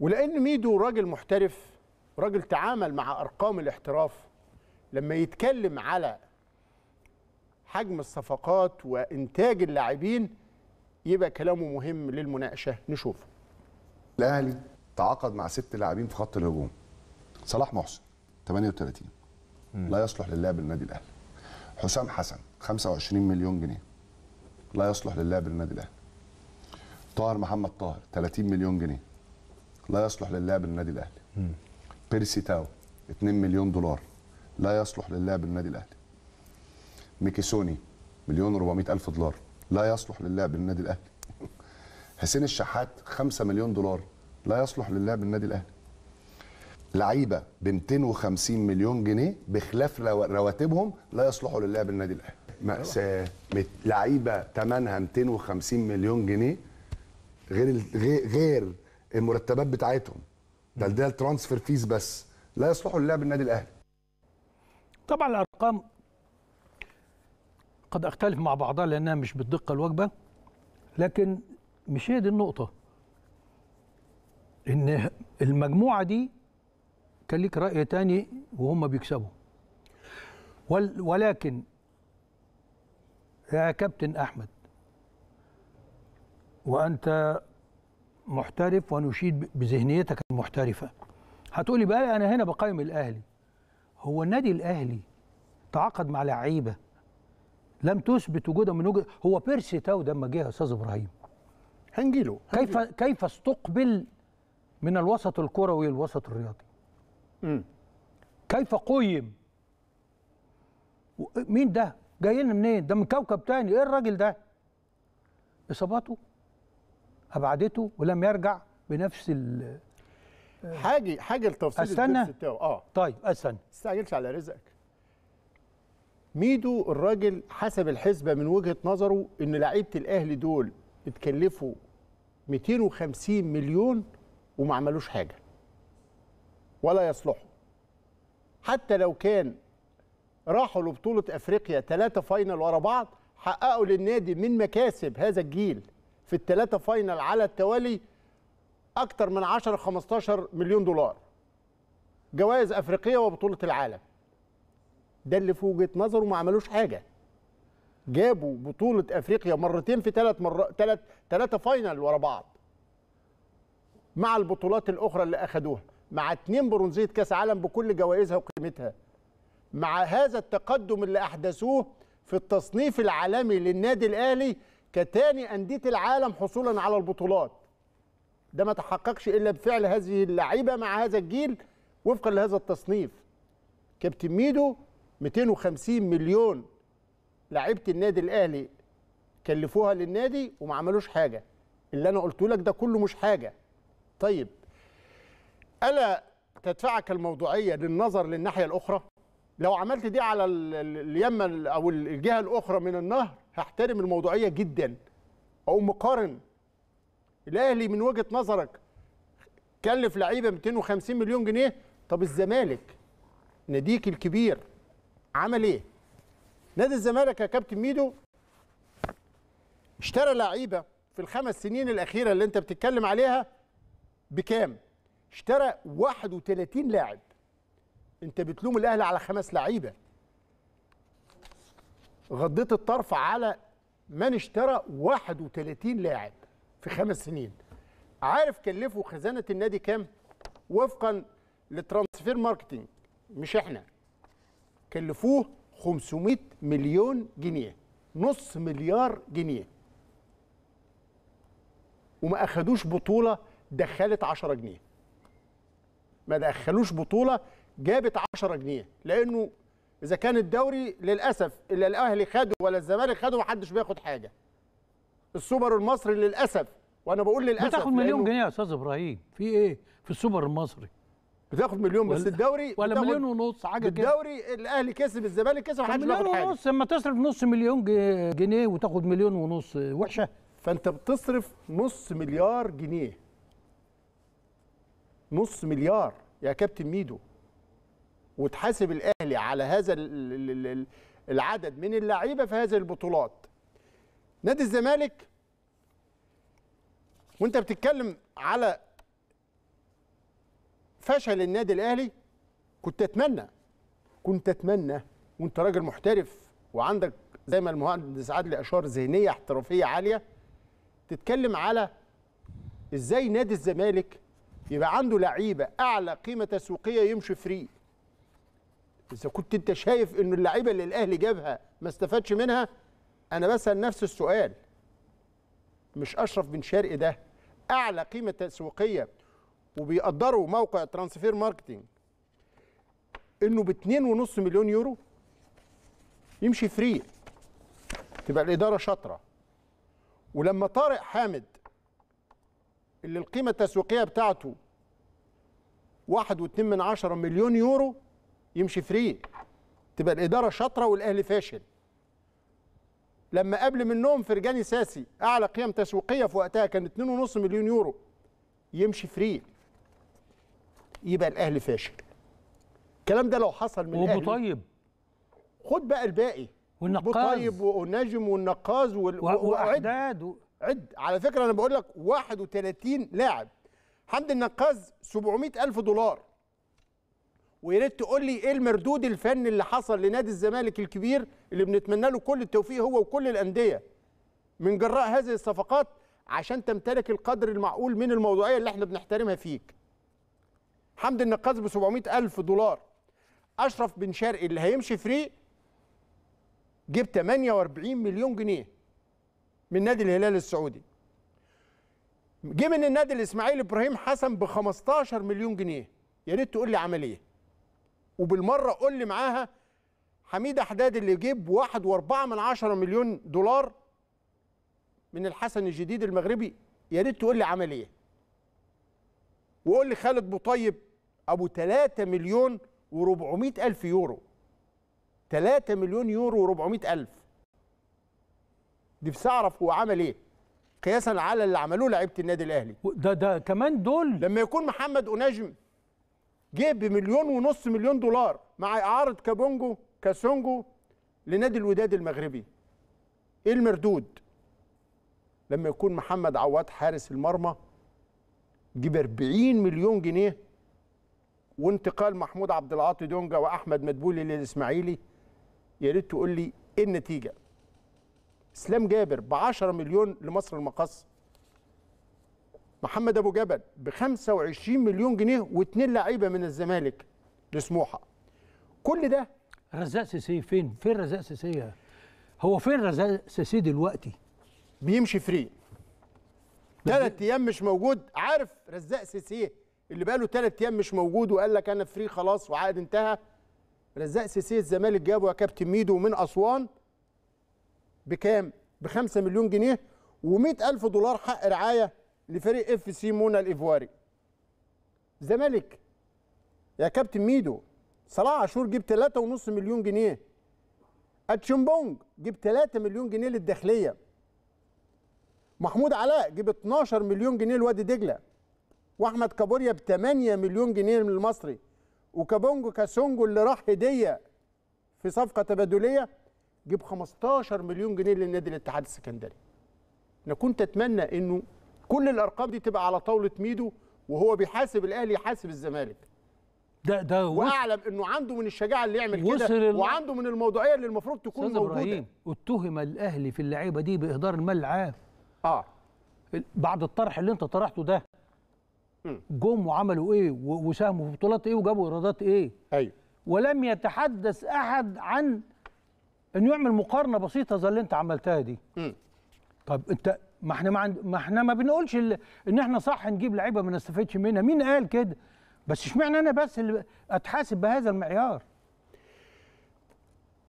ولان ميدو راجل محترف راجل تعامل مع ارقام الاحتراف لما يتكلم على حجم الصفقات وانتاج اللاعبين يبقى كلامه مهم للمناقشه نشوفه الاهلي تعاقد مع ست لاعبين في خط الهجوم صلاح محسن 38 لا يصلح للعب النادي الاهلي حسام حسن 25 مليون جنيه لا يصلح للعب النادي الاهلي طاهر محمد طاهر 30 مليون جنيه لا يصلح للعب النادي الاهلي بيرسي تاو 2 مليون دولار لا يصلح للعب النادي الاهلي ميكيسوني مليون و الف دولار لا يصلح للعب النادي الاهلي حسين الشحات 5 مليون دولار لا يصلح للعب النادي الاهلي لعيبه ب 250 مليون جنيه بخلاف رواتبهم لا يصلحوا للعب النادي الاهلي مأساة لعيبه ثمنها 250 مليون جنيه غير غير المرتبات بتاعتهم ده ده الترانسفير فيز بس لا يصلحوا للعب النادي الاهلي طبعا الارقام قد اختلف مع بعضها لانها مش بالدقه الواجبه لكن مش هي دي النقطه ان المجموعه دي كان ليك راي تاني وهم بيكسبوا ولكن يا كابتن احمد وانت محترف ونشيد بذهنيتك المحترفه هتقولي بقى انا هنا بقيم الاهلي هو النادي الاهلي تعاقد مع لعيبه لم تثبت وجودها من وجود هو بيرسي تاو ده لما جه يا استاذ ابراهيم هنجيله كيف كيف استقبل من الوسط الكروي للوسط الرياضي م. كيف قيم مين ده جاي لنا منين ده من كوكب تاني ايه الراجل ده اصاباته أبعدته ولم يرجع بنفس ال حاجه حاجه لتفصيل استنى اه طيب استنى ما تستعجلش على رزقك ميدو الراجل حسب الحسبه من وجهه نظره ان لعيبه الاهلي دول اتكلفوا 250 مليون وما عملوش حاجه ولا يصلحوا حتى لو كان راحوا لبطوله افريقيا ثلاثه فاينل ورا بعض حققوا للنادي من مكاسب هذا الجيل في الثلاثه فاينل على التوالي اكتر من 10 15 مليون دولار جوائز افريقيه وبطوله العالم ده اللي في وجهه نظره ما عملوش حاجه جابوا بطوله افريقيا مرتين في ثلاث مرات ثلاث ثلاثه فاينل ورا بعض مع البطولات الاخرى اللي اخدوها مع اتنين برونزيه كاس عالم بكل جوائزها وقيمتها مع هذا التقدم اللي احدثوه في التصنيف العالمي للنادي الاهلي كتاني أندية العالم حصولا على البطولات ده ما تحققش إلا بفعل هذه اللعيبة مع هذا الجيل وفقا لهذا التصنيف كابتن ميدو 250 مليون لعيبة النادي الأهلي كلفوها للنادي وما عملوش حاجة اللي أنا قلته لك ده كله مش حاجة طيب ألا تدفعك الموضوعية للنظر للناحية الأخرى لو عملت دي على اليمة أو الجهة الأخرى من النهر هحترم الموضوعيه جدا اقوم مقارن الاهلي من وجهه نظرك كلف لعيبه 250 مليون جنيه طب الزمالك ناديك الكبير عمل ايه نادي الزمالك يا كابتن ميدو اشترى لعيبه في الخمس سنين الاخيره اللي انت بتتكلم عليها بكام اشترى 31 لاعب انت بتلوم الاهلي على خمس لعيبه غضيت الطرف على من اشترى 31 لاعب في خمس سنين عارف كلفه خزانه النادي كام وفقا لترانسفير ماركتينج مش احنا كلفوه 500 مليون جنيه نص مليار جنيه وما اخدوش بطوله دخلت 10 جنيه ما دخلوش بطوله جابت 10 جنيه لانه اذا كان الدوري للاسف الا الاهلي خده ولا الزمالك خده محدش بياخد حاجه السوبر المصري للاسف وانا بقول للاسف بتاخد مليون جنيه يا استاذ ابراهيم في ايه في السوبر المصري بتاخد مليون بس الدوري ولا مليون ونص حاجه كده الدوري الاهلي كسب الزمالك كسب محدش بياخد حاجه ونص لما تصرف نص مليون جنيه وتاخد مليون ونص وحشه فانت بتصرف نص مليار جنيه نص مليار يا كابتن ميدو وتحاسب الاهلي على هذا العدد من اللعيبه في هذه البطولات نادي الزمالك وانت بتتكلم على فشل النادي الاهلي كنت اتمنى كنت اتمنى وانت راجل محترف وعندك زي ما المهندس عادل اشار ذهنيه احترافيه عاليه تتكلم على ازاي نادي الزمالك يبقى عنده لعيبه اعلى قيمه تسويقيه يمشي فري اذا كنت انت شايف ان اللعيبه اللي الاهلي جابها ما استفادش منها انا بسال نفس السؤال مش اشرف بن شرقي ده اعلى قيمه تسويقيه وبيقدروا موقع ترانسفير ماركتنج انه ب 2.5 مليون يورو يمشي فري تبقى الاداره شاطره ولما طارق حامد اللي القيمه التسويقيه بتاعته 1.2 مليون يورو يمشي فري تبقى الاداره شاطره والاهلي فاشل لما قبل منهم فرجاني ساسي اعلى قيم تسويقيه في وقتها كان 2.5 مليون يورو يمشي فري يبقى الاهلي فاشل الكلام ده لو حصل من الاهلي طيب خد بقى الباقي والنقاز طيب ونجم والنقاز وال... و... واعداد و... عد على فكره انا بقول لك 31 لاعب حمدي النقاز 700 الف دولار ويا ريت تقول لي ايه المردود الفني اللي حصل لنادي الزمالك الكبير اللي بنتمنى له كل التوفيق هو وكل الانديه من جراء هذه الصفقات عشان تمتلك القدر المعقول من الموضوعيه اللي احنا بنحترمها فيك. حمد النقاز ب 700,000 ألف دولار أشرف بن شرقي اللي هيمشي فري جيب 48 مليون جنيه من نادي الهلال السعودي جه من النادي الاسماعيلي ابراهيم حسن ب 15 مليون جنيه يا ريت تقول لي عمل ايه وبالمره قول لي معاها حميد حداد اللي جيب 1.4 مليون دولار من الحسن الجديد المغربي يا ريت تقول لي عمل ايه وقول لي خالد بوطيب ابو 3 مليون و400 الف يورو 3 مليون يورو و400 الف دي بس اعرف هو عمل ايه قياسا على اللي عملوه لعيبه النادي الاهلي ده ده كمان دول لما يكون محمد اناجم جه بمليون ونص مليون دولار مع اعاره كابونجو كاسونجو لنادي الوداد المغربي ايه المردود لما يكون محمد عواد حارس المرمى جيب 40 مليون جنيه وانتقال محمود عبد العاطي دونجا واحمد مدبولي للاسماعيلي يا ريت تقول لي ايه النتيجه اسلام جابر ب 10 مليون لمصر المقص محمد ابو جبل ب 25 مليون جنيه واثنين لعيبه من الزمالك لسموحه كل ده رزاق سيسي فين فين رزاق سيسي هو فين رزاق سيسي دلوقتي بيمشي فري ثلاث ايام مش موجود عارف رزاق سيسي اللي بقاله ثلاث ايام مش موجود وقال لك انا فري خلاص وعقد انتهى رزاق سيسي الزمالك جابه يا كابتن ميدو من اسوان بكام؟ ب 5 مليون جنيه و100000 دولار حق رعايه لفريق اف سي مونا الايفواري زمالك يا كابتن ميدو صلاح عاشور جيب 3.5 مليون جنيه اتشمبونج جيب 3 مليون جنيه للداخليه محمود علاء جيب 12 مليون جنيه لوادي دجله واحمد كابوريا ب 8 مليون جنيه من المصري وكابونجو كاسونجو اللي راح هديه في صفقه تبادليه جيب 15 مليون جنيه للنادي الاتحاد السكندري انا كنت اتمنى انه كل الارقام دي تبقى على طاوله ميدو وهو بيحاسب الاهلي يحاسب الزمالك ده ده واعلم انه عنده من الشجاعه اللي يعمل كده وعنده من الموضوعيه اللي المفروض تكون موجوده ابراهيم اتهم الاهلي في اللعيبه دي باهدار المال العام اه بعد الطرح اللي انت طرحته ده جم وعملوا ايه وساهموا في بطولات ايه وجابوا ايرادات ايه ايوه ولم يتحدث احد عن انه يعمل مقارنه بسيطه زي اللي انت عملتها دي م. طب انت ما احنا ما عند... ما احنا ما بنقولش ال... ان احنا صح نجيب لعيبه ما نستفدش منها مين قال كده بس اشمعنى انا بس اللي اتحاسب بهذا المعيار